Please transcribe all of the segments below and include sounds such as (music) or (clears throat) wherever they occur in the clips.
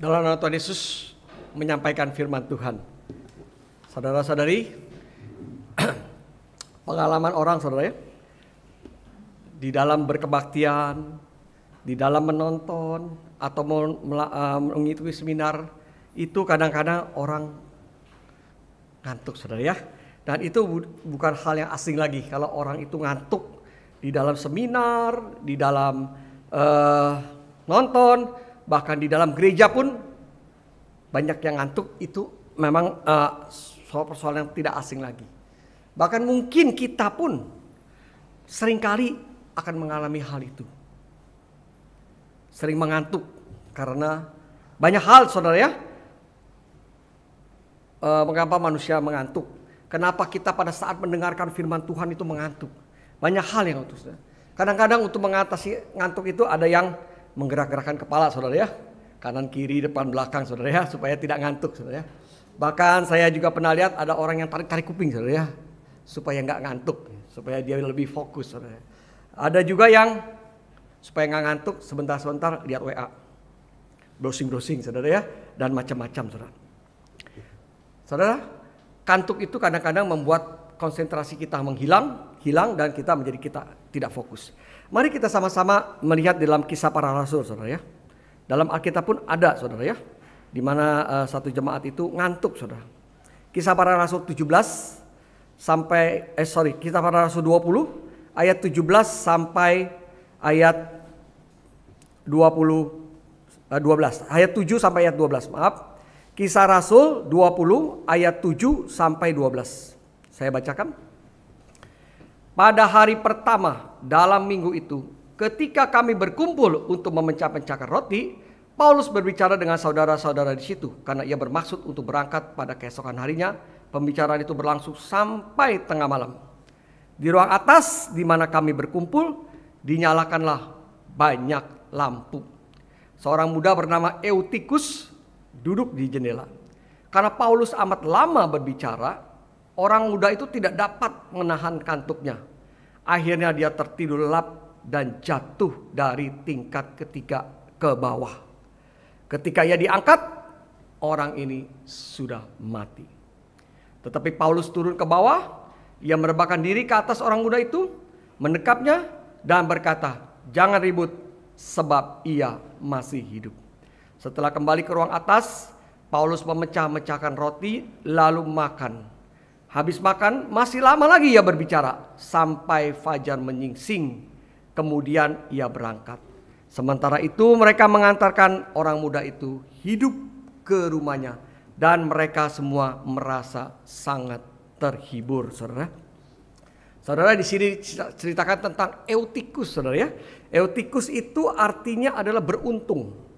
dalam nama Tuhan Yesus menyampaikan firman Tuhan. Saudara-saudari, (clears throat) pengalaman orang saudara ya, di dalam berkebaktian, di dalam menonton atau eh, mengikuti seminar itu kadang-kadang orang ngantuk saudara ya. Dan itu bukan hal yang asing lagi kalau orang itu ngantuk di dalam seminar, di dalam uh, nonton, bahkan di dalam gereja pun banyak yang ngantuk itu memang uh, eh, soal persoalan yang tidak asing lagi. Bahkan mungkin kita pun seringkali akan mengalami hal itu. Sering mengantuk karena banyak hal saudara ya. Uh, mengapa manusia mengantuk? Kenapa kita pada saat mendengarkan firman Tuhan itu mengantuk? Banyak hal yang utusnya Kadang-kadang untuk mengatasi ngantuk itu ada yang menggerak-gerakkan kepala saudara ya. Kanan kiri depan belakang saudara ya supaya tidak ngantuk saudara ya. Bahkan saya juga pernah lihat ada orang yang tarik-tarik kuping saudara ya supaya nggak ngantuk, supaya dia lebih fokus saudara. ya. Ada juga yang supaya nggak ngantuk sebentar-sebentar lihat WA. Browsing-browsing saudara ya dan macam-macam saudara. Saudara, kantuk itu kadang-kadang membuat konsentrasi kita menghilang, hilang dan kita menjadi kita tidak fokus. Mari kita sama-sama melihat dalam kisah para rasul, saudara ya. Dalam Alkitab pun ada, saudara ya. Di mana uh, satu jemaat itu ngantuk, saudara. Kisah para rasul 17 sampai eh sorry, kisah para rasul 20 ayat 17 sampai ayat 20 uh, 12. Ayat 7 sampai ayat 12, maaf. Kisah Rasul 20 ayat 7 sampai 12. Saya bacakan. Pada hari pertama dalam minggu itu, ketika kami berkumpul untuk memecah-pecahkan roti, Paulus berbicara dengan saudara-saudara di situ karena ia bermaksud untuk berangkat pada keesokan harinya. Pembicaraan itu berlangsung sampai tengah malam. Di ruang atas di mana kami berkumpul, dinyalakanlah banyak lampu. Seorang muda bernama Eutikus duduk di jendela. Karena Paulus amat lama berbicara, Orang muda itu tidak dapat menahan kantuknya. Akhirnya dia tertidur lelap dan jatuh dari tingkat ketiga ke bawah. Ketika ia diangkat, orang ini sudah mati. Tetapi Paulus turun ke bawah, ia merebahkan diri ke atas orang muda itu, menekapnya dan berkata, "Jangan ribut, sebab ia masih hidup." Setelah kembali ke ruang atas, Paulus memecah-mecahkan roti lalu makan. Habis makan masih lama lagi ia berbicara sampai fajar menyingsing. Kemudian ia berangkat. Sementara itu mereka mengantarkan orang muda itu hidup ke rumahnya dan mereka semua merasa sangat terhibur, Saudara. Saudara di sini ceritakan tentang eutikus, Saudara ya. Eutikus itu artinya adalah beruntung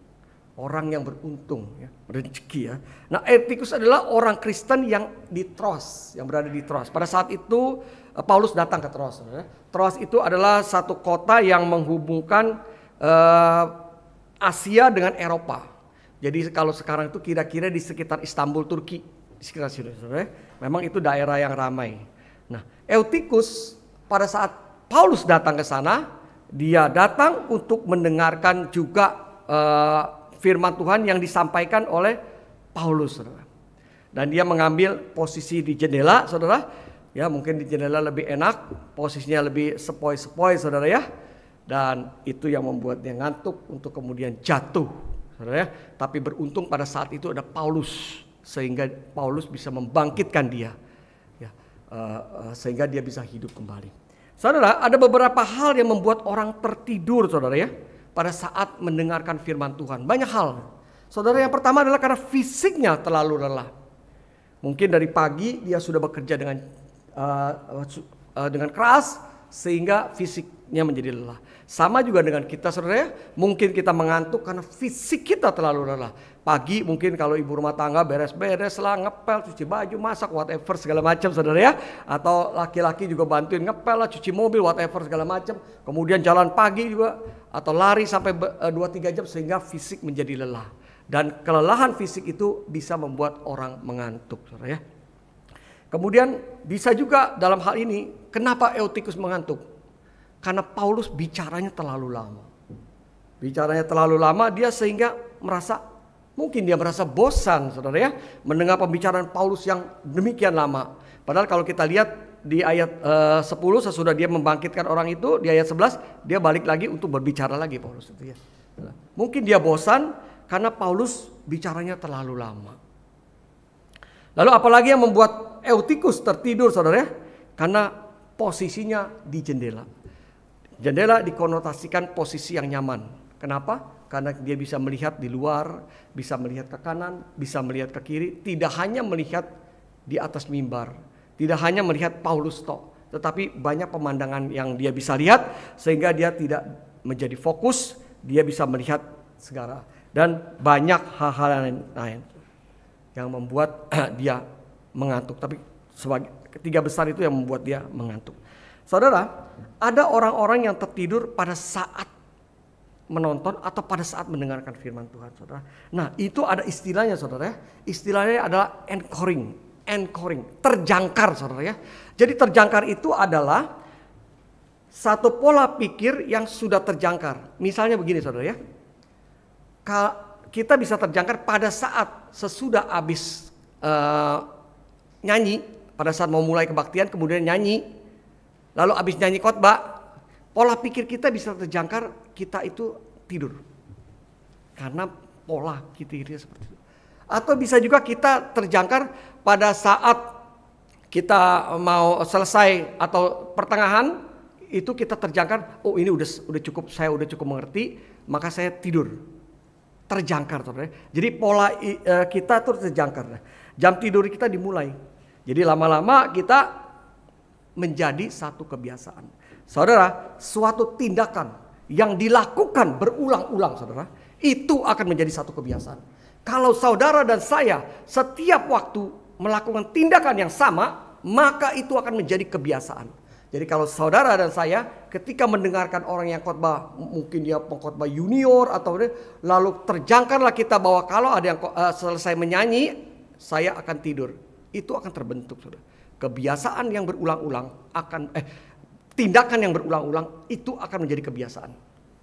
orang yang beruntung ya, rezeki ya. Nah, Epikus adalah orang Kristen yang di Tros, yang berada di Tros. Pada saat itu eh, Paulus datang ke Tros. Ya. Tros itu adalah satu kota yang menghubungkan uh, Asia dengan Eropa. Jadi kalau sekarang itu kira-kira di sekitar Istanbul Turki, di sekitar sini, ya. memang itu daerah yang ramai. Nah, Eutikus pada saat Paulus datang ke sana, dia datang untuk mendengarkan juga uh, firman Tuhan yang disampaikan oleh Paulus, saudara. Dan dia mengambil posisi di jendela, saudara. Ya, mungkin di jendela lebih enak, posisinya lebih sepoi-sepoi, saudara ya. Dan itu yang membuat dia ngantuk untuk kemudian jatuh, saudara ya. Tapi beruntung pada saat itu ada Paulus, sehingga Paulus bisa membangkitkan dia, ya, uh, uh, sehingga dia bisa hidup kembali. Saudara, ada beberapa hal yang membuat orang tertidur, saudara ya pada saat mendengarkan firman Tuhan. Banyak hal. Saudara yang pertama adalah karena fisiknya terlalu lelah. Mungkin dari pagi dia sudah bekerja dengan uh, uh, dengan keras sehingga fisiknya menjadi lelah. Sama juga dengan kita saudara, ya. mungkin kita mengantuk karena fisik kita terlalu lelah pagi mungkin kalau ibu rumah tangga beres-beres lah ngepel cuci baju masak whatever segala macam saudara ya atau laki-laki juga bantuin ngepel lah cuci mobil whatever segala macam kemudian jalan pagi juga atau lari sampai 2-3 eh, jam sehingga fisik menjadi lelah dan kelelahan fisik itu bisa membuat orang mengantuk saudara ya kemudian bisa juga dalam hal ini kenapa Eutikus mengantuk karena Paulus bicaranya terlalu lama bicaranya terlalu lama dia sehingga merasa Mungkin dia merasa bosan, saudara ya, mendengar pembicaraan Paulus yang demikian lama. Padahal kalau kita lihat di ayat eh, uh, 10 sesudah dia membangkitkan orang itu, di ayat 11 dia balik lagi untuk berbicara lagi Paulus itu ya. Mungkin dia bosan karena Paulus bicaranya terlalu lama. Lalu apalagi yang membuat Eutikus tertidur saudara ya? Karena posisinya di jendela. Jendela dikonotasikan posisi yang nyaman. Kenapa? karena dia bisa melihat di luar, bisa melihat ke kanan, bisa melihat ke kiri, tidak hanya melihat di atas mimbar, tidak hanya melihat Paulus tok, tetapi banyak pemandangan yang dia bisa lihat sehingga dia tidak menjadi fokus, dia bisa melihat segala dan banyak hal-hal lain, lain yang membuat (clears throat) dia mengantuk. Tapi sebagai ketiga besar itu yang membuat dia mengantuk. Saudara, ada orang-orang yang tertidur pada saat menonton atau pada saat mendengarkan firman Tuhan, saudara. Nah, itu ada istilahnya, saudara. Ya. Istilahnya adalah anchoring, anchoring, terjangkar, saudara ya. Jadi terjangkar itu adalah satu pola pikir yang sudah terjangkar. Misalnya begini, saudara ya. Kita bisa terjangkar pada saat sesudah habis uh, nyanyi, pada saat mau mulai kebaktian, kemudian nyanyi, lalu habis nyanyi khotbah, pola pikir kita bisa terjangkar kita itu tidur. Karena pola gitu-gitu seperti itu. Atau bisa juga kita terjangkar pada saat kita mau selesai atau pertengahan itu kita terjangkar, oh ini udah udah cukup saya udah cukup mengerti, maka saya tidur. Terjangkar teman Jadi pola e, kita tuh terjangkar. Jam tidur kita dimulai. Jadi lama-lama kita menjadi satu kebiasaan. Saudara, suatu tindakan yang dilakukan berulang-ulang saudara, itu akan menjadi satu kebiasaan. Kalau saudara dan saya setiap waktu melakukan tindakan yang sama, maka itu akan menjadi kebiasaan. Jadi kalau saudara dan saya ketika mendengarkan orang yang khotbah mungkin dia pengkhotbah junior atau lalu terjangkanlah kita bahwa kalau ada yang eh, selesai menyanyi saya akan tidur. Itu akan terbentuk Saudara. Kebiasaan yang berulang-ulang akan eh tindakan yang berulang-ulang itu akan menjadi kebiasaan.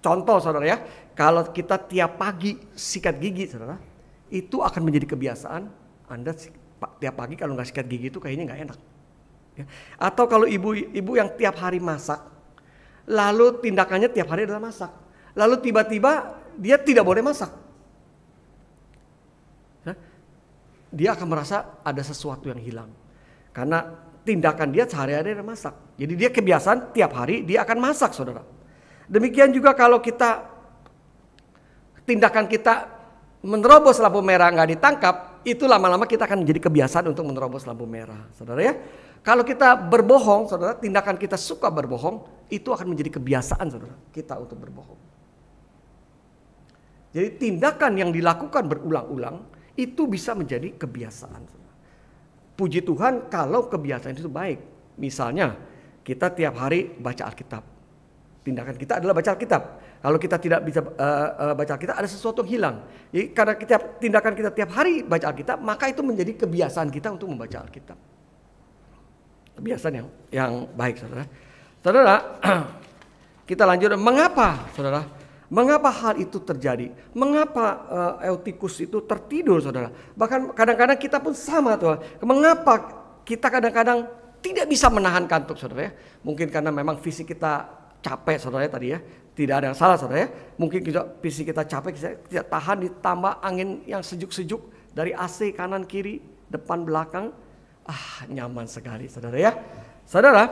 Contoh saudara ya, kalau kita tiap pagi sikat gigi saudara, itu akan menjadi kebiasaan. Anda tiap pagi kalau nggak sikat gigi itu kayaknya nggak enak. Ya. Atau kalau ibu-ibu yang tiap hari masak, lalu tindakannya tiap hari adalah masak. Lalu tiba-tiba dia tidak boleh masak. Dia akan merasa ada sesuatu yang hilang. Karena tindakan dia sehari-hari dia masak. Jadi dia kebiasaan tiap hari dia akan masak, saudara. Demikian juga kalau kita tindakan kita menerobos lampu merah nggak ditangkap, itu lama-lama kita akan menjadi kebiasaan untuk menerobos lampu merah, saudara ya. Kalau kita berbohong, saudara, tindakan kita suka berbohong, itu akan menjadi kebiasaan, saudara, kita untuk berbohong. Jadi tindakan yang dilakukan berulang-ulang itu bisa menjadi kebiasaan. Puji Tuhan kalau kebiasaan itu baik. Misalnya kita tiap hari baca Alkitab. Tindakan kita adalah baca Alkitab. Kalau kita tidak bisa uh, uh, baca Alkitab ada sesuatu yang hilang. Jadi karena kita tindakan kita tiap hari baca Alkitab, maka itu menjadi kebiasaan kita untuk membaca Alkitab. Kebiasaan yang yang baik, Saudara. Saudara, (clears throat) kita lanjut mengapa, Saudara? Mengapa hal itu terjadi? Mengapa uh, eh, Eutikus itu tertidur saudara? Bahkan kadang-kadang kita pun sama tuh. Mengapa kita kadang-kadang tidak bisa menahan kantuk saudara ya? Mungkin karena memang fisik kita capek saudara ya tadi ya. Tidak ada yang salah saudara ya. Mungkin juga fisik kita capek, kita tidak tahan ditambah angin yang sejuk-sejuk dari AC kanan kiri, depan belakang. Ah nyaman sekali saudara ya. Saudara,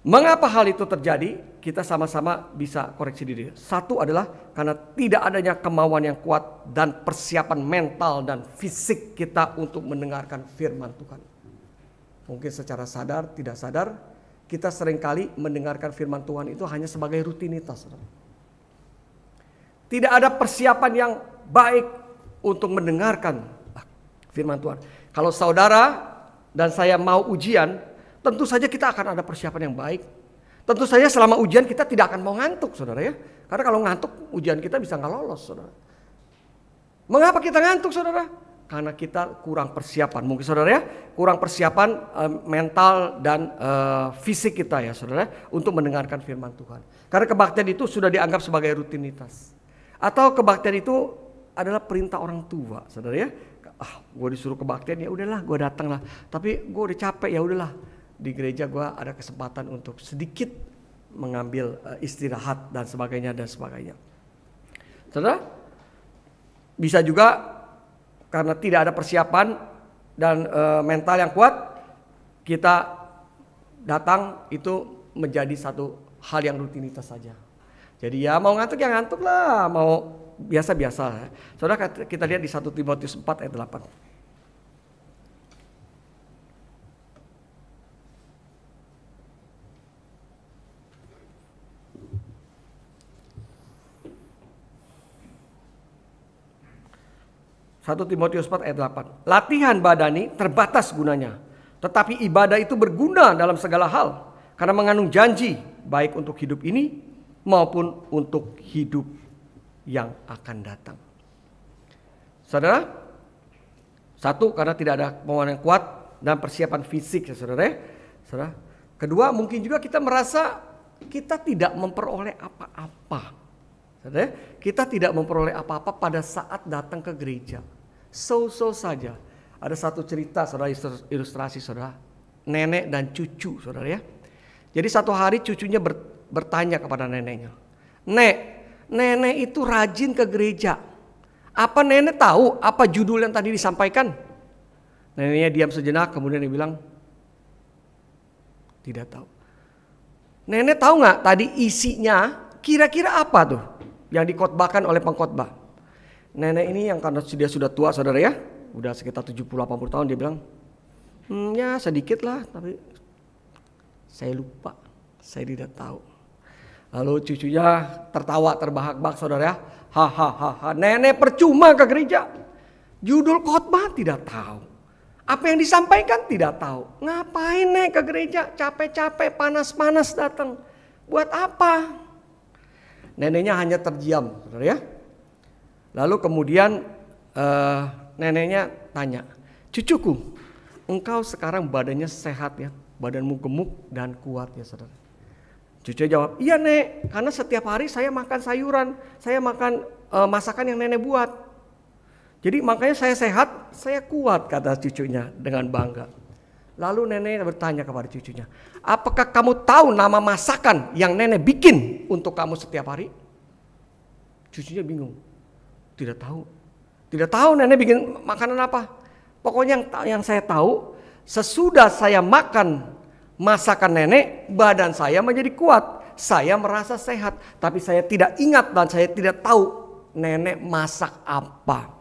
Mengapa hal itu terjadi? Kita sama-sama bisa koreksi diri. Satu adalah karena tidak adanya kemauan yang kuat dan persiapan mental dan fisik kita untuk mendengarkan firman Tuhan. Mungkin secara sadar, tidak sadar, kita seringkali mendengarkan firman Tuhan itu hanya sebagai rutinitas. Tidak ada persiapan yang baik untuk mendengarkan ah, firman Tuhan. Kalau saudara dan saya mau ujian, tentu saja kita akan ada persiapan yang baik. Tentu saja selama ujian kita tidak akan mau ngantuk, saudara ya. Karena kalau ngantuk ujian kita bisa nggak lolos, saudara. Mengapa kita ngantuk, saudara? Karena kita kurang persiapan. Mungkin saudara ya, kurang persiapan e, mental dan e, fisik kita ya, saudara, untuk mendengarkan firman Tuhan. Karena kebaktian itu sudah dianggap sebagai rutinitas. Atau kebaktian itu adalah perintah orang tua, saudara ya. Ah, gue disuruh kebaktian ya udahlah, gue datang lah. Tapi gue udah capek ya udahlah di gereja gue ada kesempatan untuk sedikit mengambil uh, istirahat dan sebagainya dan sebagainya. Saudara, bisa juga karena tidak ada persiapan dan uh, mental yang kuat, kita datang itu menjadi satu hal yang rutinitas saja. Jadi ya mau ngantuk ya ngantuk lah, mau biasa-biasa. Saudara kita lihat di satu Timotius 4 ayat 8. 1 Timotius 4 ayat 8. Latihan badani terbatas gunanya, tetapi ibadah itu berguna dalam segala hal karena mengandung janji baik untuk hidup ini maupun untuk hidup yang akan datang. Saudara, satu karena tidak ada kemauan yang kuat dan persiapan fisik ya saudara. Ya. Saudara, kedua mungkin juga kita merasa kita tidak memperoleh apa-apa. Saudara, ya. kita tidak memperoleh apa-apa pada saat datang ke gereja. So-so saja. Ada satu cerita, saudara ilustrasi saudara. Nenek dan cucu, saudara ya. Jadi satu hari cucunya ber, bertanya kepada neneknya. Nek, nenek itu rajin ke gereja. Apa nenek tahu apa judul yang tadi disampaikan? Neneknya diam sejenak kemudian dia bilang, tidak tahu. Nenek tahu nggak tadi isinya kira-kira apa tuh yang dikotbahkan oleh pengkotbah nenek ini yang karena dia sudah tua saudara ya, udah sekitar 70-80 tahun dia bilang, hmm, ya sedikit lah tapi saya lupa, saya tidak tahu. Lalu cucunya tertawa terbahak-bahak saudara ya, hahaha nenek percuma ke gereja. Judul khotbah tidak tahu. Apa yang disampaikan tidak tahu. Ngapain nek ke gereja capek-capek panas-panas datang. Buat apa? Neneknya hanya terdiam, saudara ya. Lalu kemudian uh, neneknya tanya, cucuku, engkau sekarang badannya sehat ya, badanmu gemuk dan kuat ya saudara. Cucu jawab, iya nek, karena setiap hari saya makan sayuran, saya makan uh, masakan yang nenek buat. Jadi makanya saya sehat, saya kuat kata cucunya dengan bangga. Lalu nenek bertanya kepada cucunya, apakah kamu tahu nama masakan yang nenek bikin untuk kamu setiap hari? Cucunya bingung, tidak tahu. Tidak tahu nenek bikin makanan apa. Pokoknya yang yang saya tahu sesudah saya makan masakan nenek, badan saya menjadi kuat. Saya merasa sehat, tapi saya tidak ingat dan saya tidak tahu nenek masak apa.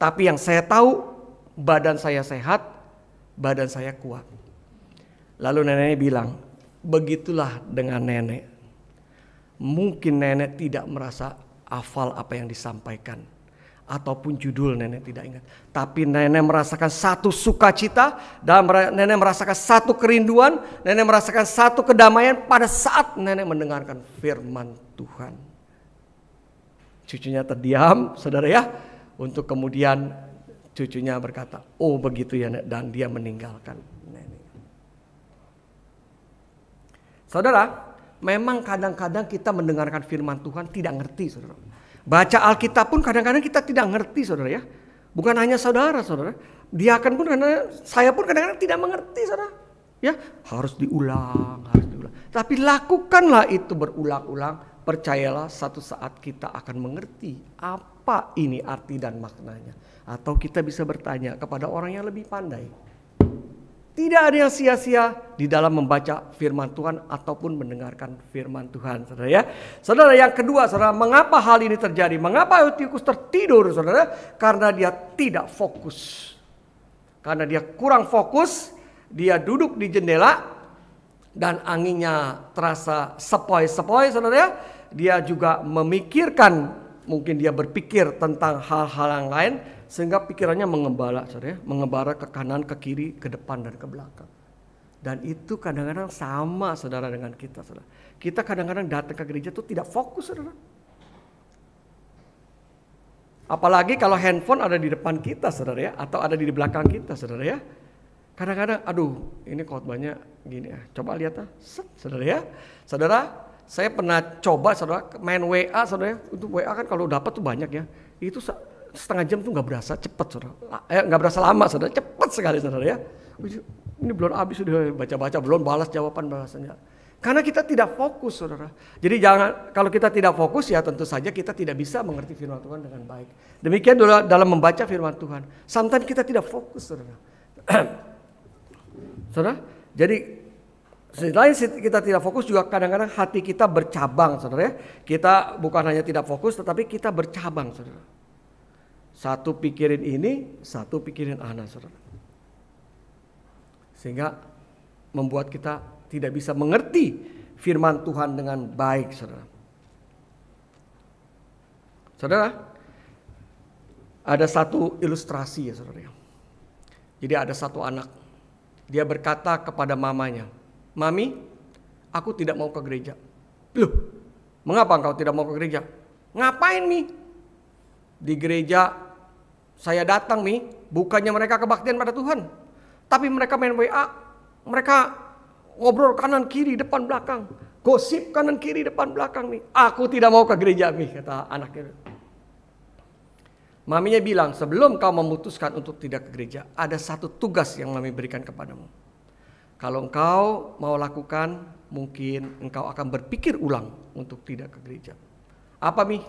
Tapi yang saya tahu, badan saya sehat, badan saya kuat. Lalu neneknya bilang, begitulah dengan nenek mungkin nenek tidak merasa hafal apa yang disampaikan ataupun judul nenek tidak ingat. Tapi nenek merasakan satu sukacita dan nenek merasakan satu kerinduan, nenek merasakan satu kedamaian pada saat nenek mendengarkan firman Tuhan. Cucunya terdiam, saudara ya, untuk kemudian cucunya berkata, oh begitu ya nenek, dan dia meninggalkan nenek. Saudara, memang kadang-kadang kita mendengarkan firman Tuhan tidak ngerti, saudara. Baca Alkitab pun kadang-kadang kita tidak ngerti, saudara ya. Bukan hanya saudara, saudara. Dia kan pun karena saya pun kadang-kadang tidak mengerti, saudara. Ya, harus diulang, harus diulang. Tapi lakukanlah itu berulang-ulang. Percayalah satu saat kita akan mengerti apa ini arti dan maknanya. Atau kita bisa bertanya kepada orang yang lebih pandai tidak ada yang sia-sia di dalam membaca firman Tuhan ataupun mendengarkan firman Tuhan, saudara ya. Saudara yang kedua, saudara, mengapa hal ini terjadi? Mengapa Eutikus tertidur, saudara? Karena dia tidak fokus. Karena dia kurang fokus, dia duduk di jendela dan anginnya terasa sepoi-sepoi, saudara ya. Dia juga memikirkan, mungkin dia berpikir tentang hal-hal yang lain, sehingga pikirannya mengembara, saudara ya, mengembara ke kanan, ke kiri, ke depan dan ke belakang. Dan itu kadang-kadang sama saudara dengan kita, saudara. Kita kadang-kadang datang ke gereja itu tidak fokus, saudara. Apalagi kalau handphone ada di depan kita, saudara ya, atau ada di belakang kita, saudara ya. Kadang-kadang, aduh, ini khotbahnya gini ya. Coba lihat ah, saudara ya. Saudara, saya pernah coba saudara main WA saudara ya. Untuk WA kan kalau dapat tuh banyak ya. Itu setengah jam tuh nggak berasa cepet saudara. Eh nggak berasa lama saudara, cepet sekali saudara ya. Ini belum habis sudah baca-baca, belum balas jawaban balasannya. Karena kita tidak fokus saudara. Jadi jangan kalau kita tidak fokus ya tentu saja kita tidak bisa mengerti firman Tuhan dengan baik. Demikian dalam membaca firman Tuhan. Sometimes kita tidak fokus saudara. (clears throat) saudara, jadi Selain kita tidak fokus juga kadang-kadang hati kita bercabang saudara ya. Kita bukan hanya tidak fokus tetapi kita bercabang saudara. Satu pikirin ini, satu pikirin anak ah, saudara. Sehingga membuat kita tidak bisa mengerti firman Tuhan dengan baik saudara. Saudara, ada satu ilustrasi ya saudara. Ya. Jadi ada satu anak, dia berkata kepada mamanya, Mami, aku tidak mau ke gereja. Loh, mengapa engkau tidak mau ke gereja? Ngapain nih? Di gereja saya datang nih, bukannya mereka kebaktian pada Tuhan, tapi mereka main WA, mereka ngobrol kanan kiri depan belakang, gosip kanan kiri depan belakang nih. Aku tidak mau ke gereja nih kata anaknya. Maminya bilang, sebelum kau memutuskan untuk tidak ke gereja, ada satu tugas yang mami berikan kepadamu. Kalau engkau mau lakukan, mungkin engkau akan berpikir ulang untuk tidak ke gereja. Apa mi?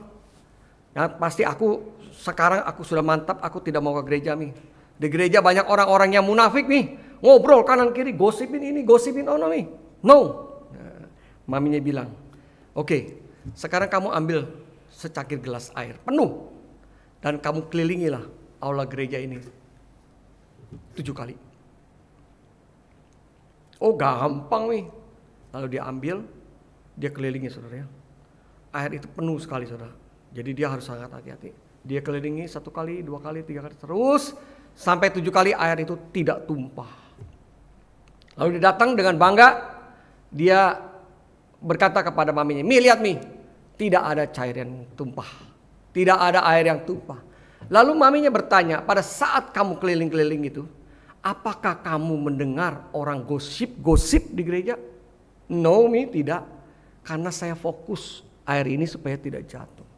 Nah, pasti aku sekarang aku sudah mantap, aku tidak mau ke gereja nih. Di gereja banyak orang-orang yang munafik nih, ngobrol kanan kiri, gosipin ini, gosipin ono nih. No. Nah, maminya bilang, "Oke, okay, sekarang kamu ambil secangkir gelas air penuh dan kamu kelilingilah aula gereja ini tujuh kali." Oh, gampang nih. Lalu dia ambil, dia kelilingi saudara ya. Air itu penuh sekali saudara jadi dia harus sangat hati-hati. Dia kelilingi satu kali, dua kali, tiga kali terus sampai tujuh kali air itu tidak tumpah. Lalu dia datang dengan bangga, dia berkata kepada maminya, "Mi, lihat Mi, tidak ada cairan tumpah. Tidak ada air yang tumpah." Lalu maminya bertanya, "Pada saat kamu keliling-keliling itu, apakah kamu mendengar orang gosip-gosip di gereja?" "No, Mi, tidak. Karena saya fokus air ini supaya tidak jatuh."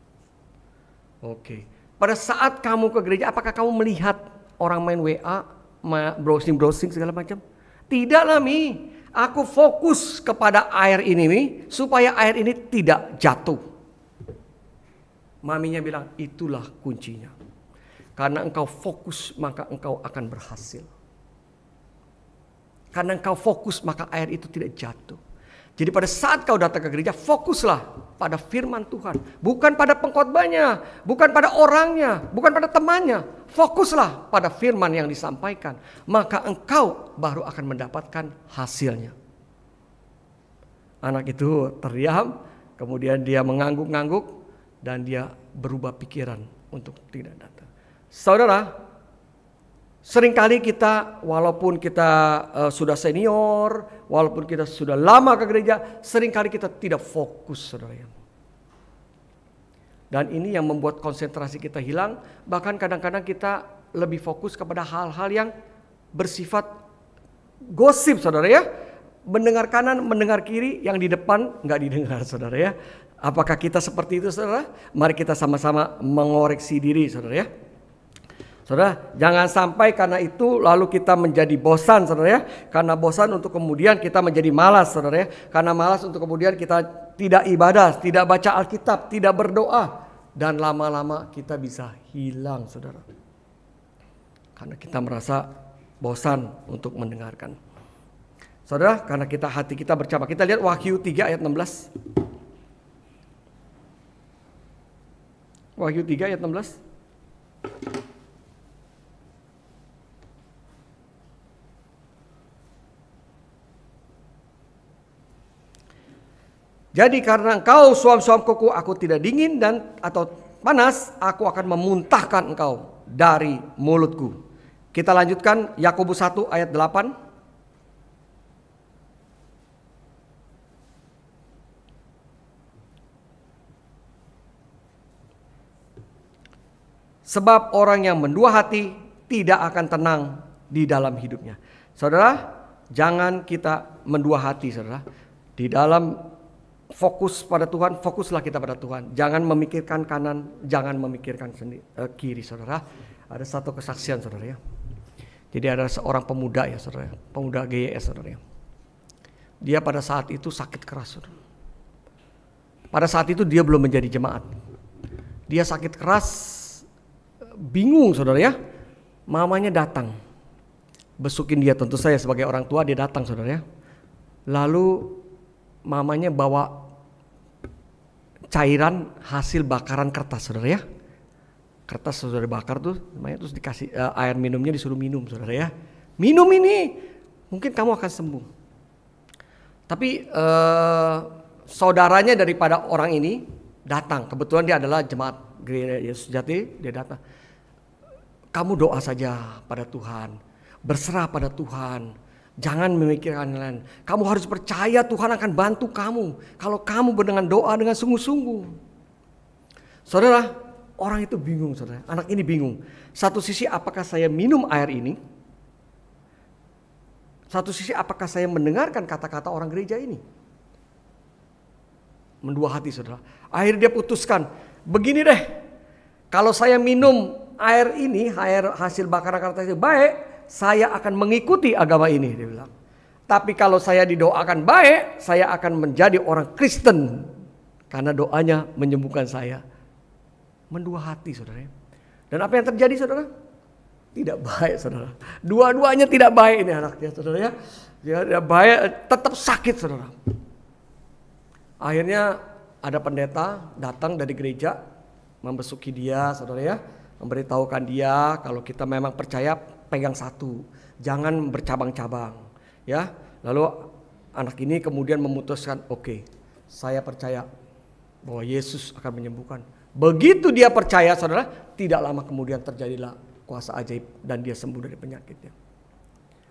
Oke. Pada saat kamu ke gereja, apakah kamu melihat orang main WA, browsing-browsing segala macam? Tidaklah Mi. Aku fokus kepada air ini Mi, supaya air ini tidak jatuh. Maminya bilang, itulah kuncinya. Karena engkau fokus, maka engkau akan berhasil. Karena engkau fokus, maka air itu tidak jatuh. Jadi pada saat kau datang ke gereja, fokuslah pada firman Tuhan. Bukan pada pengkhotbahnya, bukan pada orangnya, bukan pada temannya. Fokuslah pada firman yang disampaikan. Maka engkau baru akan mendapatkan hasilnya. Anak itu terdiam, kemudian dia mengangguk-ngangguk dan dia berubah pikiran untuk tidak datang. Saudara, seringkali kita walaupun kita uh, sudah senior, walaupun kita sudah lama ke gereja, seringkali kita tidak fokus, saudara. ya. Dan ini yang membuat konsentrasi kita hilang, bahkan kadang-kadang kita lebih fokus kepada hal-hal yang bersifat gosip, saudara ya. Mendengar kanan, mendengar kiri, yang di depan nggak didengar, saudara ya. Apakah kita seperti itu, saudara? Mari kita sama-sama mengoreksi diri, saudara ya. Saudara, jangan sampai karena itu lalu kita menjadi bosan, saudara ya. Karena bosan untuk kemudian kita menjadi malas, saudara ya. Karena malas untuk kemudian kita tidak ibadah, tidak baca Alkitab, tidak berdoa. Dan lama-lama kita bisa hilang, saudara. Karena kita merasa bosan untuk mendengarkan. Saudara, karena kita hati kita bercabang. Kita lihat Wahyu 3 ayat 16. Wahyu 3 ayat 16. Jadi karena engkau suam-suam kuku aku tidak dingin dan atau panas, aku akan memuntahkan engkau dari mulutku. Kita lanjutkan Yakobus 1 ayat 8. Sebab orang yang mendua hati tidak akan tenang di dalam hidupnya. Saudara, jangan kita mendua hati, saudara. Di dalam fokus pada Tuhan, fokuslah kita pada Tuhan. Jangan memikirkan kanan, jangan memikirkan sendiri, eh, kiri, saudara. Ada satu kesaksian, saudara ya. Jadi ada seorang pemuda ya, saudara, pemuda GYS, saudara ya. Dia pada saat itu sakit keras, saudara. Pada saat itu dia belum menjadi jemaat. Dia sakit keras, bingung, saudara ya. Mamanya datang, besukin dia tentu saya sebagai orang tua dia datang, saudara ya. Lalu mamanya bawa cairan hasil bakaran kertas saudara ya kertas saudara bakar tuh namanya terus dikasih uh, air minumnya disuruh minum saudara ya minum ini mungkin kamu akan sembuh tapi uh, saudaranya daripada orang ini datang kebetulan dia adalah jemaat gereja Yesus Jati dia datang kamu doa saja pada Tuhan berserah pada Tuhan Jangan memikirkan lain. Kamu harus percaya Tuhan akan bantu kamu. Kalau kamu berdengan doa dengan sungguh-sungguh. Saudara, orang itu bingung saudara. Anak ini bingung. Satu sisi apakah saya minum air ini? Satu sisi apakah saya mendengarkan kata-kata orang gereja ini? Mendua hati saudara. Akhirnya dia putuskan. Begini deh. Kalau saya minum air ini, air hasil bakaran kertas itu baik saya akan mengikuti agama ini dia bilang. Tapi kalau saya didoakan baik, saya akan menjadi orang Kristen karena doanya menyembuhkan saya. Mendua hati, Saudara. Dan apa yang terjadi, Saudara? Tidak baik, Saudara. Dua-duanya tidak baik ini anaknya, Saudara ya. Dia tidak baik, tetap sakit, Saudara. Akhirnya ada pendeta datang dari gereja membesuki dia, Saudara ya, memberitahukan dia kalau kita memang percaya pegang satu, jangan bercabang-cabang, ya. Lalu anak ini kemudian memutuskan, oke, okay, saya percaya bahwa Yesus akan menyembuhkan. Begitu dia percaya, saudara, tidak lama kemudian terjadilah kuasa ajaib dan dia sembuh dari penyakitnya.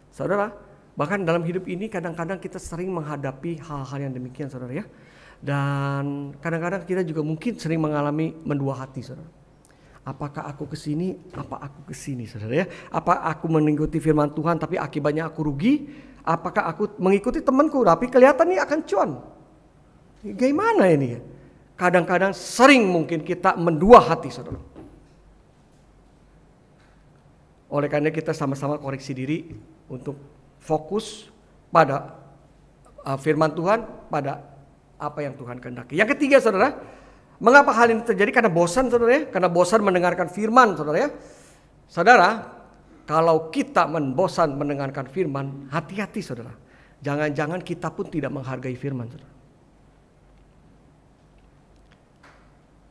Saudara, bahkan dalam hidup ini kadang-kadang kita sering menghadapi hal-hal yang demikian, saudara ya. Dan kadang-kadang kita juga mungkin sering mengalami mendua hati, saudara apakah aku ke sini, apa aku ke sini, Saudara ya? Apa aku mengikuti firman Tuhan tapi akibatnya aku rugi? Apakah aku mengikuti temanku tapi kelihatan nih akan cuan? Gimana ini ya? Kadang-kadang sering mungkin kita mendua hati, Saudara. Oleh karena kita sama-sama koreksi diri untuk fokus pada uh, firman Tuhan, pada apa yang Tuhan kehendaki. Yang ketiga, Saudara, Mengapa hal ini terjadi? Karena bosan saudara ya, karena bosan mendengarkan firman saudara ya. Saudara, kalau kita membosan mendengarkan firman, hati-hati saudara. Jangan-jangan kita pun tidak menghargai firman saudara.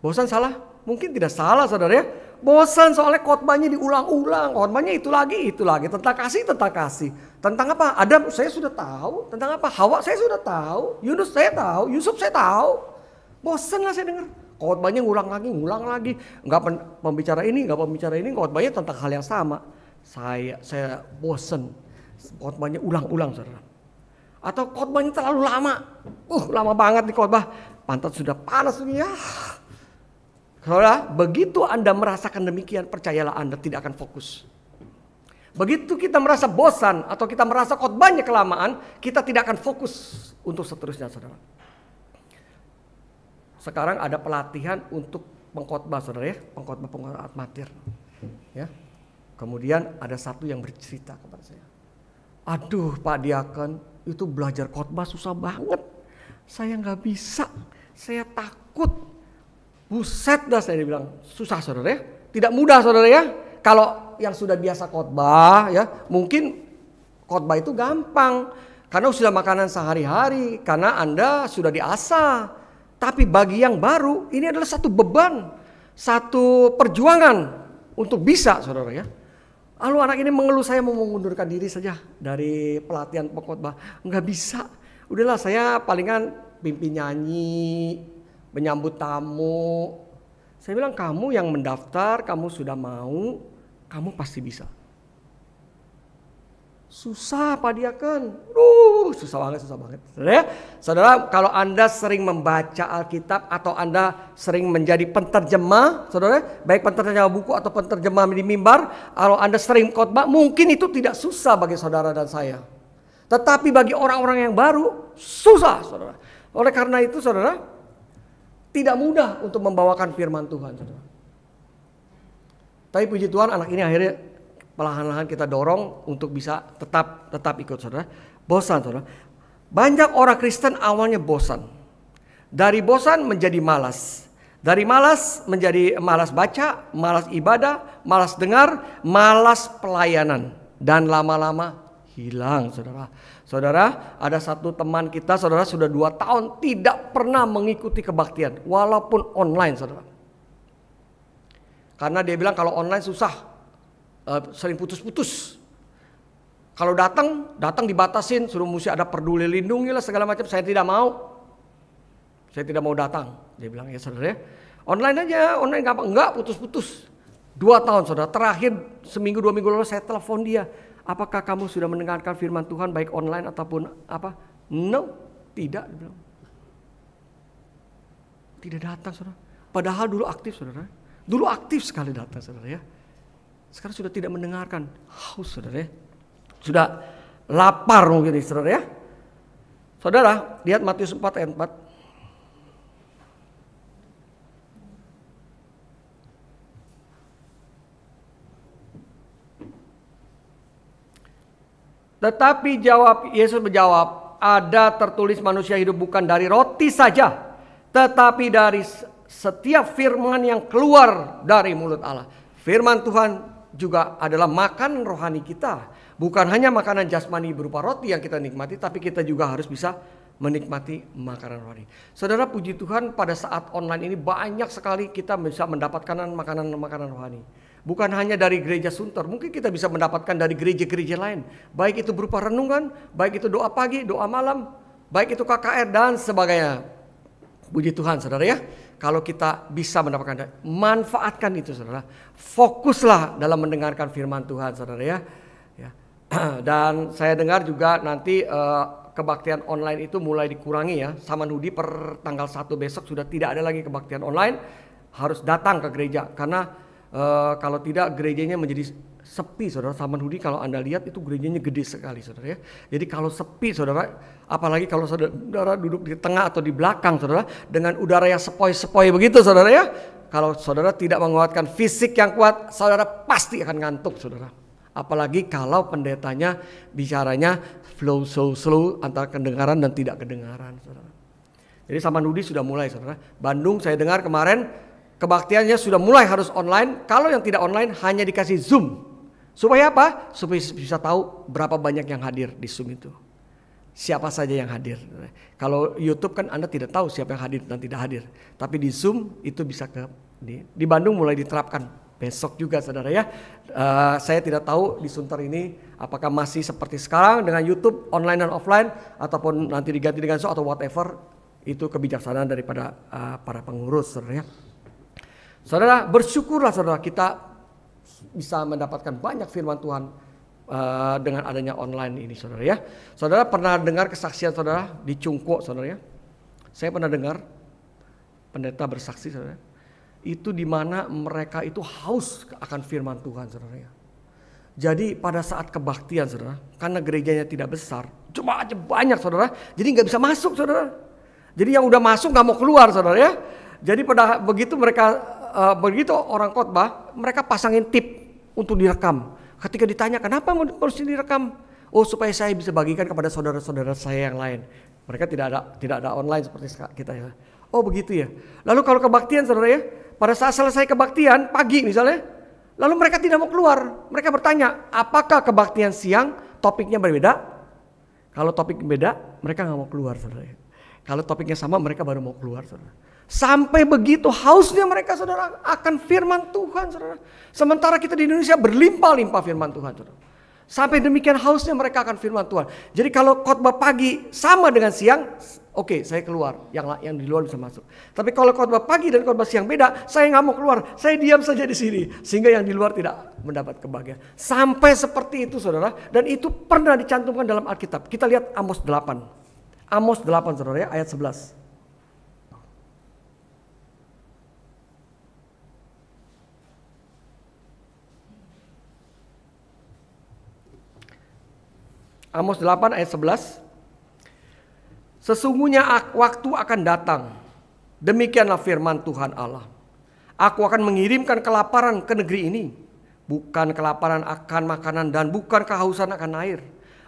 Bosan salah? Mungkin tidak salah saudara ya. Bosan soalnya khotbahnya diulang-ulang, khotbahnya itu lagi, itu lagi, tentang kasih, tentang kasih. Tentang apa? Adam saya sudah tahu, tentang apa? Hawa saya sudah tahu, Yunus saya tahu, Yusuf saya tahu. Bosen lah saya dengar. Khotbahnya ngulang lagi, ngulang lagi. Nggak pembicara ini, nggak pembicara ini, khotbahnya tentang hal yang sama. Saya saya bosen. Khotbahnya ulang-ulang saudara. Atau khotbahnya terlalu lama. Uh, lama banget nih khotbah. Pantat sudah panas nih ya. Saudara, begitu Anda merasakan demikian, percayalah Anda tidak akan fokus. Begitu kita merasa bosan atau kita merasa khotbahnya kelamaan, kita tidak akan fokus untuk seterusnya, saudara sekarang ada pelatihan untuk pengkhotbah saudara ya, pengkhotbah pengkhotbah atmatir. Ya. Kemudian ada satu yang bercerita kepada saya. Aduh Pak Diakon, itu belajar khotbah susah banget. Saya nggak bisa, saya takut. Buset dah saya bilang, susah saudara ya. Tidak mudah saudara ya. Kalau yang sudah biasa khotbah ya, mungkin khotbah itu gampang. Karena sudah makanan sehari-hari, karena Anda sudah diasah tapi bagi yang baru ini adalah satu beban, satu perjuangan untuk bisa saudara ya. Lalu anak ini mengeluh saya mau mengundurkan diri saja dari pelatihan pengkhotbah. Enggak bisa. Udahlah saya palingan pimpin nyanyi, menyambut tamu. Saya bilang kamu yang mendaftar, kamu sudah mau, kamu pasti bisa. Susah Pak Diaken. Duh, susah banget, susah banget. ya, saudara kalau Anda sering membaca Alkitab atau Anda sering menjadi penterjemah, Saudara, baik penterjemah buku atau penterjemah di mimbar, kalau Anda sering khotbah, mungkin itu tidak susah bagi saudara dan saya. Tetapi bagi orang-orang yang baru, susah, Saudara. Oleh karena itu, Saudara, tidak mudah untuk membawakan firman Tuhan, Saudara. Tapi puji Tuhan anak ini akhirnya perlahan-lahan kita dorong untuk bisa tetap tetap ikut saudara. Bosan saudara. Banyak orang Kristen awalnya bosan. Dari bosan menjadi malas. Dari malas menjadi malas baca, malas ibadah, malas dengar, malas pelayanan. Dan lama-lama hilang saudara. Saudara, ada satu teman kita saudara sudah dua tahun tidak pernah mengikuti kebaktian. Walaupun online saudara. Karena dia bilang kalau online susah, uh, sering putus-putus. Kalau datang, datang dibatasin, suruh mesti ada peduli lindungi lah segala macam. Saya tidak mau. Saya tidak mau datang. Dia bilang ya saudara ya. Online aja, online gampang. Enggak, putus-putus. Dua tahun saudara, terakhir seminggu dua minggu lalu saya telepon dia. Apakah kamu sudah mendengarkan firman Tuhan baik online ataupun apa? No, tidak. bilang. Tidak datang saudara. Padahal dulu aktif saudara. Dulu aktif sekali datang saudara ya. Sekarang sudah tidak mendengarkan. Haus, saudara ya. Sudah lapar mungkin, saudara ya. Saudara, lihat Matius 4 ayat 4. Tetapi jawab Yesus menjawab, ada tertulis manusia hidup bukan dari roti saja, tetapi dari setiap firman yang keluar dari mulut Allah. Firman Tuhan juga adalah makan rohani kita. Bukan hanya makanan jasmani berupa roti yang kita nikmati, tapi kita juga harus bisa menikmati makanan rohani. Saudara puji Tuhan pada saat online ini banyak sekali kita bisa mendapatkan makanan-makanan rohani. Bukan hanya dari gereja Sunter, mungkin kita bisa mendapatkan dari gereja-gereja lain. Baik itu berupa renungan, baik itu doa pagi, doa malam, baik itu KKR dan sebagainya. Puji Tuhan saudara ya kalau kita bisa mendapatkan manfaatkan itu saudara. Fokuslah dalam mendengarkan firman Tuhan saudara ya. ya. (clears throat) Dan saya dengar juga nanti uh, kebaktian online itu mulai dikurangi ya. Sama Nudi per tanggal satu besok sudah tidak ada lagi kebaktian online. Harus datang ke gereja karena uh, kalau tidak gerejanya menjadi sepi saudara Taman Hudi kalau anda lihat itu gerejanya gede sekali saudara ya. Jadi kalau sepi saudara, apalagi kalau saudara, duduk di tengah atau di belakang saudara dengan udara yang sepoi-sepoi begitu saudara ya. Kalau saudara tidak menguatkan fisik yang kuat, saudara pasti akan ngantuk saudara. Apalagi kalau pendetanya bicaranya flow so slow antara kedengaran dan tidak kedengaran saudara. Jadi Taman Hudi sudah mulai saudara. Bandung saya dengar kemarin kebaktiannya sudah mulai harus online. Kalau yang tidak online hanya dikasih Zoom Supaya apa? Supaya bisa tahu berapa banyak yang hadir di Zoom itu. Siapa saja yang hadir. Kalau YouTube kan Anda tidak tahu siapa yang hadir dan tidak hadir. Tapi di Zoom itu bisa ke di, di Bandung mulai diterapkan besok juga saudara ya. Uh, saya tidak tahu di Sunter ini apakah masih seperti sekarang dengan YouTube online dan offline ataupun nanti diganti dengan Zoom atau whatever itu kebijaksanaan daripada uh, para pengurus saudara ya. Saudara bersyukurlah saudara kita bisa mendapatkan banyak firman Tuhan uh, dengan adanya online ini saudara ya. Saudara pernah dengar kesaksian saudara di Cungkuk saudara ya? Saya pernah dengar pendeta bersaksi saudara. Itu di mana mereka itu haus akan firman Tuhan saudara ya. Jadi pada saat kebaktian saudara, karena gerejanya tidak besar, cuma aja banyak saudara, jadi nggak bisa masuk saudara. Jadi yang udah masuk nggak mau keluar saudara ya. Jadi pada begitu mereka uh, begitu orang khotbah, mereka pasangin tip untuk direkam. Ketika ditanya kenapa harus direkam? Oh supaya saya bisa bagikan kepada saudara-saudara saya yang lain. Mereka tidak ada tidak ada online seperti kita ya. Oh begitu ya. Lalu kalau kebaktian saudara ya, pada saat selesai kebaktian pagi misalnya, lalu mereka tidak mau keluar. Mereka bertanya, apakah kebaktian siang topiknya berbeda? Kalau topik beda, mereka nggak mau keluar saudara. Ya. Kalau topiknya sama, mereka baru mau keluar saudara. Sampai begitu hausnya mereka saudara akan firman Tuhan saudara. Sementara kita di Indonesia berlimpah-limpah firman Tuhan saudara. Sampai demikian hausnya mereka akan firman Tuhan. Jadi kalau khotbah pagi sama dengan siang, oke okay, saya keluar, yang yang di luar bisa masuk. Tapi kalau khotbah pagi dan khotbah siang beda, saya nggak mau keluar, saya diam saja di sini sehingga yang di luar tidak mendapat kebahagiaan. Sampai seperti itu saudara, dan itu pernah dicantumkan dalam Alkitab. Kita lihat Amos 8. Amos 8 saudara ya, ayat 11. Amos 8 ayat 11. Sesungguhnya waktu akan datang. Demikianlah firman Tuhan Allah. Aku akan mengirimkan kelaparan ke negeri ini. Bukan kelaparan akan makanan dan bukan kehausan akan air.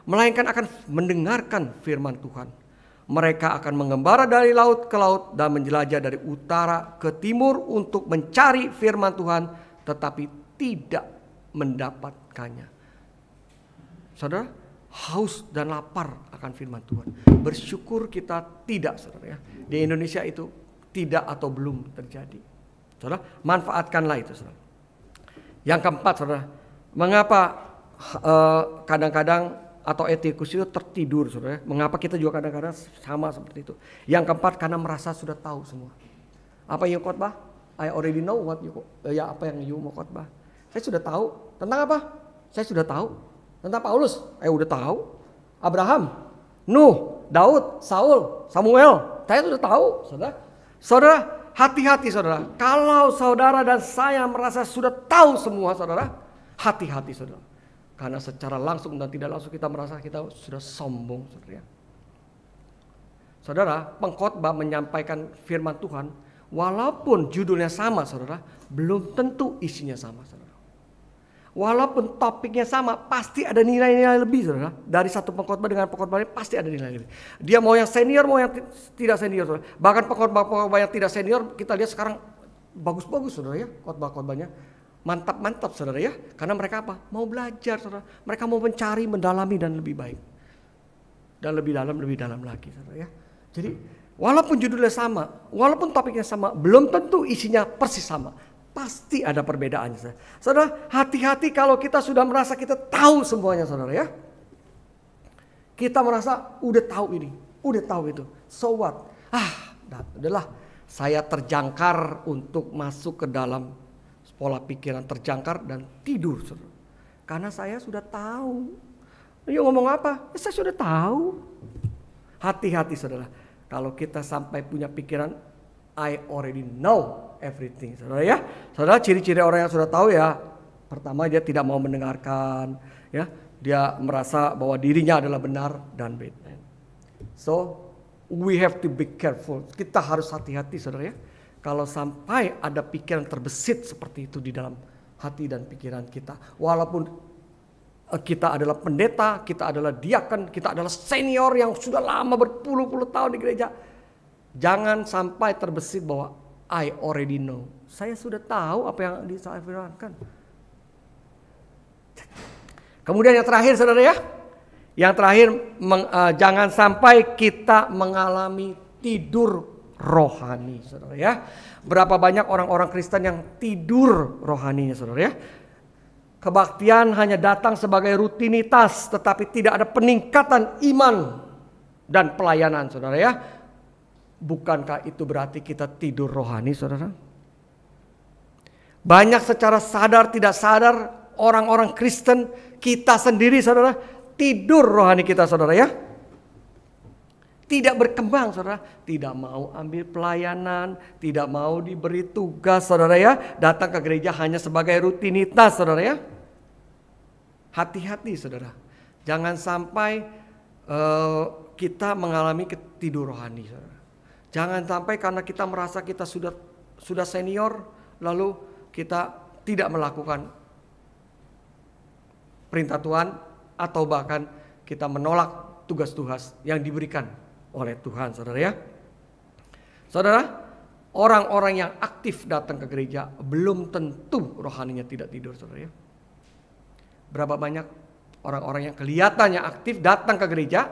Melainkan akan mendengarkan firman Tuhan. Mereka akan mengembara dari laut ke laut dan menjelajah dari utara ke timur untuk mencari firman Tuhan. Tetapi tidak mendapatkannya. Saudara, haus dan lapar akan firman Tuhan. Bersyukur kita tidak, saudara ya. Di Indonesia itu tidak atau belum terjadi. Saudara, manfaatkanlah itu, saudara. Yang keempat, saudara, mengapa eh, kadang-kadang uh, atau etikus itu tertidur, saudara? Ya? Mengapa kita juga kadang-kadang sama seperti itu? Yang keempat, karena merasa sudah tahu semua. Apa yang khotbah? I already know what you, eh, ya apa yang you mau khotbah. Saya sudah tahu tentang apa? Saya sudah tahu tentang Paulus, eh udah tahu. Abraham, Nuh, Daud, Saul, Samuel, saya sudah tahu, saudara. Saudara, hati-hati saudara. Kalau saudara dan saya merasa sudah tahu semua saudara, hati-hati saudara. Karena secara langsung dan tidak langsung kita merasa kita sudah sombong saudara. Ya. Saudara, pengkhotbah menyampaikan firman Tuhan walaupun judulnya sama saudara, belum tentu isinya sama saudara. Walaupun topiknya sama, pasti ada nilai-nilai lebih, saudara. Dari satu pengkhotbah dengan pengkhotbah lain pasti ada nilai lebih. Dia mau yang senior, mau yang tidak senior, saudara. Bahkan pengkhotbah-pengkhotbah yang tidak senior, kita lihat sekarang bagus-bagus, saudara ya, khotbah-khotbahnya. Mantap-mantap, saudara ya. Karena mereka apa? Mau belajar, saudara. Mereka mau mencari, mendalami, dan lebih baik. Dan lebih dalam, lebih dalam lagi, saudara ya. Jadi, walaupun judulnya sama, walaupun topiknya sama, belum tentu isinya persis sama Pasti ada perbedaannya. Saudara, hati-hati kalau kita sudah merasa kita tahu semuanya saudara ya. Kita merasa udah tahu ini, udah tahu itu. So what? Ah, nah, udahlah. Saya terjangkar untuk masuk ke dalam pola pikiran terjangkar dan tidur. Saudara. Karena saya sudah tahu. Ayo ngomong apa? Ya, saya sudah tahu. Hati-hati saudara. Kalau kita sampai punya pikiran I already know everything. Saudara ya, saudara ciri-ciri orang yang sudah tahu ya, pertama dia tidak mau mendengarkan, ya, dia merasa bahwa dirinya adalah benar dan benar. So we have to be careful. Kita harus hati-hati saudara ya. Kalau sampai ada pikiran terbesit seperti itu di dalam hati dan pikiran kita. Walaupun eh, kita adalah pendeta, kita adalah diakan, kita adalah senior yang sudah lama berpuluh-puluh tahun di gereja. Jangan sampai terbesit bahwa I already know. Saya sudah tahu apa yang disampaikan. Kemudian yang terakhir saudara ya. Yang terakhir meng, uh, jangan sampai kita mengalami tidur rohani saudara ya. Berapa banyak orang-orang Kristen yang tidur rohaninya saudara ya. Kebaktian hanya datang sebagai rutinitas tetapi tidak ada peningkatan iman dan pelayanan saudara ya. Bukankah itu berarti kita tidur rohani, saudara? Banyak secara sadar, tidak sadar, orang-orang Kristen, kita sendiri, saudara, tidur rohani kita, saudara, ya. Tidak berkembang, saudara. Tidak mau ambil pelayanan, tidak mau diberi tugas, saudara, ya. Datang ke gereja hanya sebagai rutinitas, saudara, ya. Hati-hati, saudara. Jangan sampai uh, kita mengalami ketidur rohani, saudara. Jangan sampai karena kita merasa kita sudah sudah senior lalu kita tidak melakukan perintah Tuhan atau bahkan kita menolak tugas-tugas yang diberikan oleh Tuhan, Saudara ya. Saudara, orang-orang yang aktif datang ke gereja belum tentu rohaninya tidak tidur, Saudara ya. Berapa banyak orang-orang yang kelihatannya aktif datang ke gereja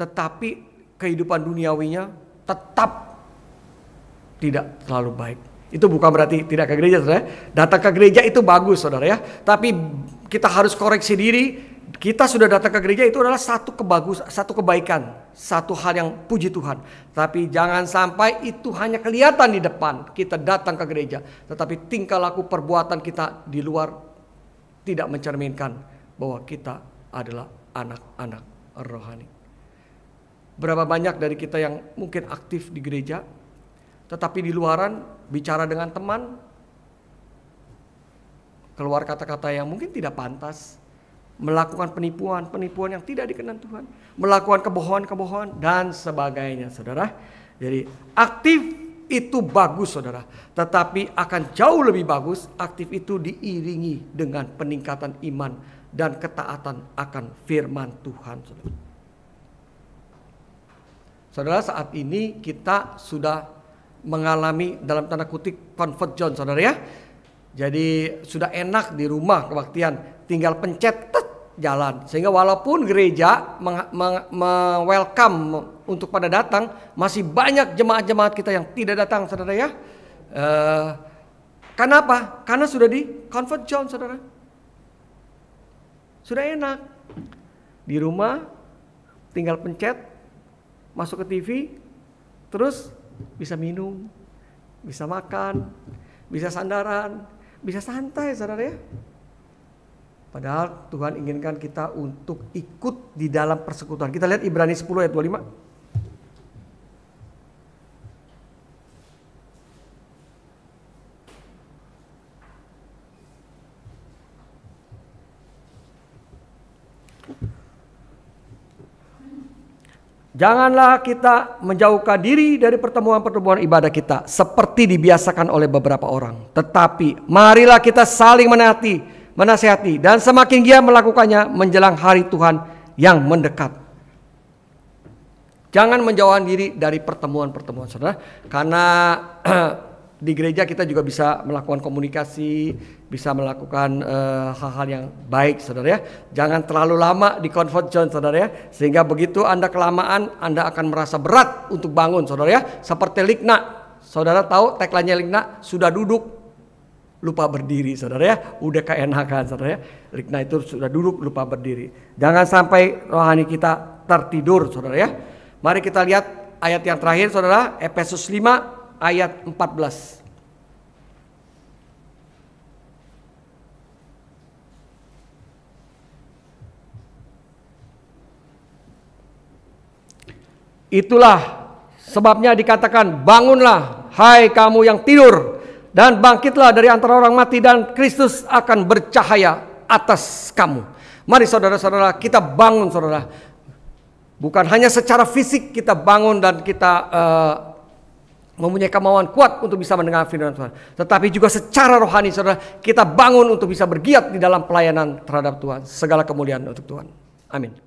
tetapi kehidupan duniawinya tetap tidak terlalu baik. Itu bukan berarti tidak ke gereja, saudara. Datang ke gereja itu bagus, saudara ya. Tapi kita harus koreksi diri. Kita sudah datang ke gereja itu adalah satu kebagus, satu kebaikan, satu hal yang puji Tuhan. Tapi jangan sampai itu hanya kelihatan di depan. Kita datang ke gereja, tetapi tingkah laku perbuatan kita di luar tidak mencerminkan bahwa kita adalah anak-anak rohani. Berapa banyak dari kita yang mungkin aktif di gereja, tetapi di luaran bicara dengan teman, keluar kata-kata yang mungkin tidak pantas, melakukan penipuan, penipuan yang tidak dikenan Tuhan, melakukan kebohongan-kebohongan dan sebagainya, Saudara. Jadi, aktif itu bagus, Saudara, tetapi akan jauh lebih bagus aktif itu diiringi dengan peningkatan iman dan ketaatan akan firman Tuhan, Saudara. Saudara saat ini kita sudah mengalami dalam tanda kutip comfort zone saudara ya. Jadi sudah enak di rumah kebaktian, tinggal pencet tet, jalan. Sehingga walaupun gereja welcome untuk pada datang, masih banyak jemaat-jemaat kita yang tidak datang saudara ya. Uh, karena apa? Karena sudah di comfort zone saudara. Sudah enak. Di rumah tinggal pencet masuk ke TV, terus bisa minum, bisa makan, bisa sandaran, bisa santai saudara ya. Padahal Tuhan inginkan kita untuk ikut di dalam persekutuan. Kita lihat Ibrani 10 ayat 25. Janganlah kita menjauhkan diri dari pertemuan-pertemuan ibadah kita seperti dibiasakan oleh beberapa orang. Tetapi marilah kita saling menati, menasihati dan semakin dia melakukannya menjelang hari Tuhan yang mendekat. Jangan menjauhkan diri dari pertemuan-pertemuan saudara karena (clears throat) eh, di gereja kita juga bisa melakukan komunikasi, bisa melakukan eh, hal-hal uh, yang baik, saudara ya. Jangan terlalu lama di comfort zone, saudara ya. Sehingga begitu anda kelamaan, anda akan merasa berat untuk bangun, saudara ya. Seperti Likna, saudara tahu tagline-nya Likna sudah duduk lupa berdiri saudara ya udah keenakan saudara ya Likna itu sudah duduk lupa berdiri jangan sampai rohani kita tertidur saudara ya mari kita lihat ayat yang terakhir saudara Efesus 5 ayat 14. Itulah sebabnya dikatakan bangunlah hai kamu yang tidur dan bangkitlah dari antara orang mati dan Kristus akan bercahaya atas kamu. Mari saudara-saudara kita bangun saudara. Bukan hanya secara fisik kita bangun dan kita uh, mempunyai kemauan kuat untuk bisa mendengar firman Tuhan. Tetapi juga secara rohani saudara, kita bangun untuk bisa bergiat di dalam pelayanan terhadap Tuhan. Segala kemuliaan untuk Tuhan. Amin.